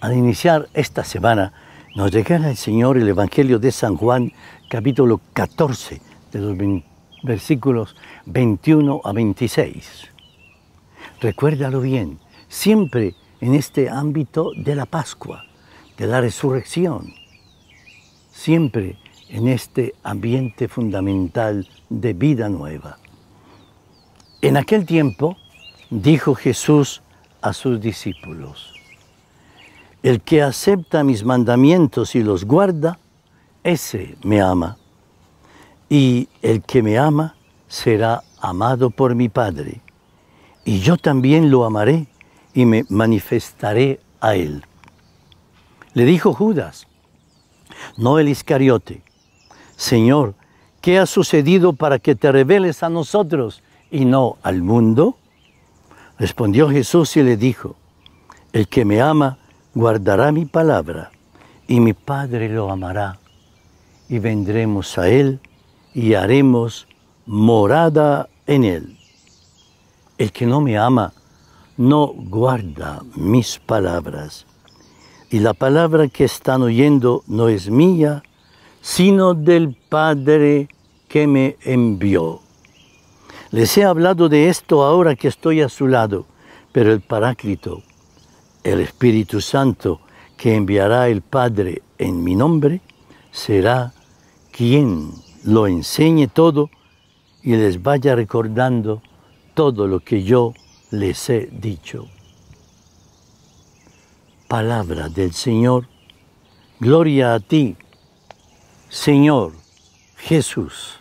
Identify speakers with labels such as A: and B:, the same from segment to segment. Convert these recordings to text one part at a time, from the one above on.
A: Al iniciar esta semana, nos regala el Señor el Evangelio de San Juan, capítulo 14, de los versículos 21 a 26. Recuérdalo bien, siempre en este ámbito de la Pascua, de la resurrección, siempre en este ambiente fundamental de vida nueva. En aquel tiempo dijo Jesús a sus discípulos, el que acepta mis mandamientos y los guarda, ese me ama. Y el que me ama será amado por mi Padre. Y yo también lo amaré y me manifestaré a él. Le dijo Judas, no el Iscariote, Señor, ¿qué ha sucedido para que te reveles a nosotros y no al mundo? Respondió Jesús y le dijo, el que me ama, guardará mi palabra, y mi Padre lo amará, y vendremos a Él y haremos morada en Él. El que no me ama no guarda mis palabras, y la palabra que están oyendo no es mía, sino del Padre que me envió. Les he hablado de esto ahora que estoy a su lado, pero el Paráclito, el Espíritu Santo que enviará el Padre en mi nombre será quien lo enseñe todo y les vaya recordando todo lo que yo les he dicho. Palabra del Señor, gloria a ti, Señor Jesús.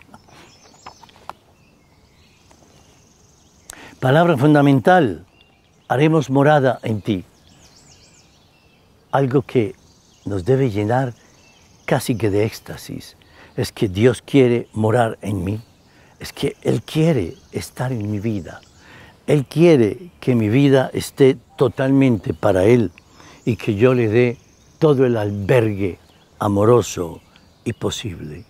A: Palabra fundamental, haremos morada en ti algo que nos debe llenar casi que de éxtasis. Es que Dios quiere morar en mí, es que Él quiere estar en mi vida. Él quiere que mi vida esté totalmente para Él y que yo le dé todo el albergue amoroso y posible.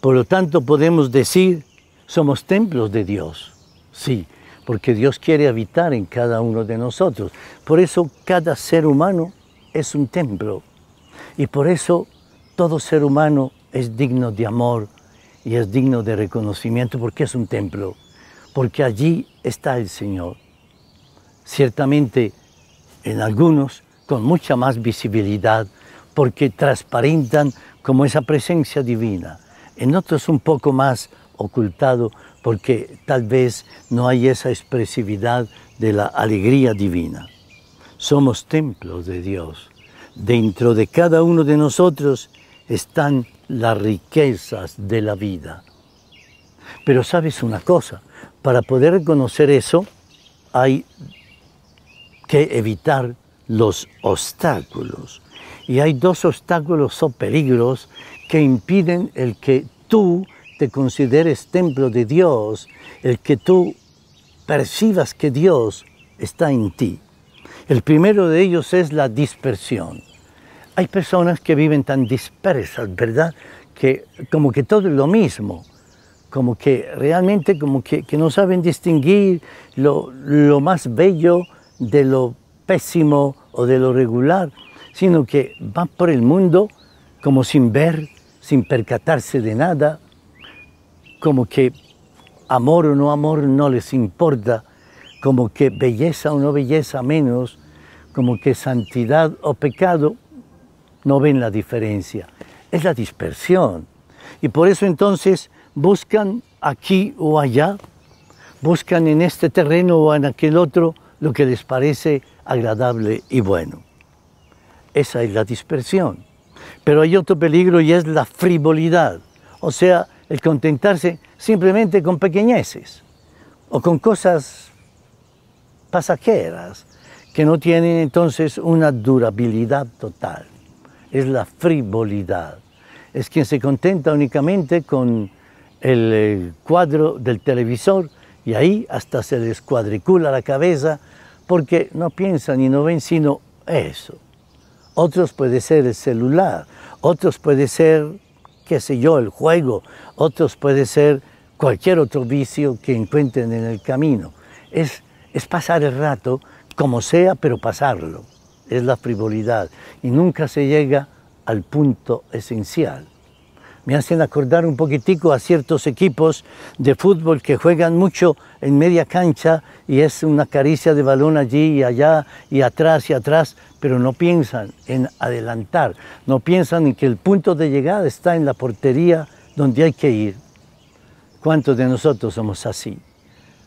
A: Por lo tanto, podemos decir, somos templos de Dios, sí, porque Dios quiere habitar en cada uno de nosotros. Por eso cada ser humano es un templo y por eso todo ser humano es digno de amor y es digno de reconocimiento porque es un templo, porque allí está el Señor. Ciertamente en algunos con mucha más visibilidad porque transparentan como esa presencia divina, en otros un poco más ocultado porque tal vez no hay esa expresividad de la alegría divina. Somos templos de Dios. Dentro de cada uno de nosotros están las riquezas de la vida. Pero sabes una cosa, para poder conocer eso hay que evitar los obstáculos. Y hay dos obstáculos o peligros que impiden el que tú te consideres templo de Dios, el que tú percibas que Dios está en ti. El primero de ellos es la dispersión. Hay personas que viven tan dispersas, ¿verdad? Que como que todo es lo mismo, como que realmente como que, no saben distinguir lo, lo más bello de lo pésimo o de lo regular, sino que van por el mundo como sin ver, sin percatarse de nada, como que amor o no amor no les importa, como que belleza o no belleza menos, como que santidad o pecado, no ven la diferencia. Es la dispersión. Y por eso entonces buscan aquí o allá, buscan en este terreno o en aquel otro lo que les parece agradable y bueno. Esa es la dispersión. Pero hay otro peligro y es la frivolidad, o sea, el contentarse simplemente con pequeñeces o con cosas pasajeras que no tienen entonces una durabilidad total. Es la frivolidad. Es quien se contenta únicamente con el eh, cuadro del televisor y ahí hasta se les cuadricula la cabeza porque no piensan y no ven sino eso. Otros puede ser el celular, otros puede ser, qué sé yo, el juego, otros puede ser cualquier otro vicio que encuentren en el camino. Es es pasar el rato como sea, pero pasarlo. Es la frivolidad y nunca se llega al punto esencial. Me hacen acordar un poquitico a ciertos equipos de fútbol que juegan mucho en media cancha y es una caricia de balón allí y allá y atrás y atrás, pero no piensan en adelantar, no piensan en que el punto de llegada está en la portería donde hay que ir. ¿Cuántos de nosotros somos así?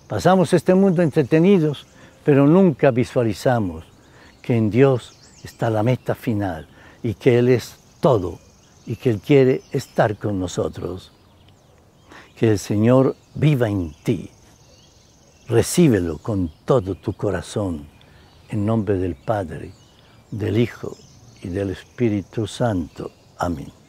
A: Pasamos este mundo entretenidos, pero nunca visualizamos que en Dios está la meta final y que Él es todo y que Él quiere estar con nosotros. Que el Señor viva en ti. Recíbelo con todo tu corazón, en nombre del Padre, del Hijo y del Espíritu Santo. Amén.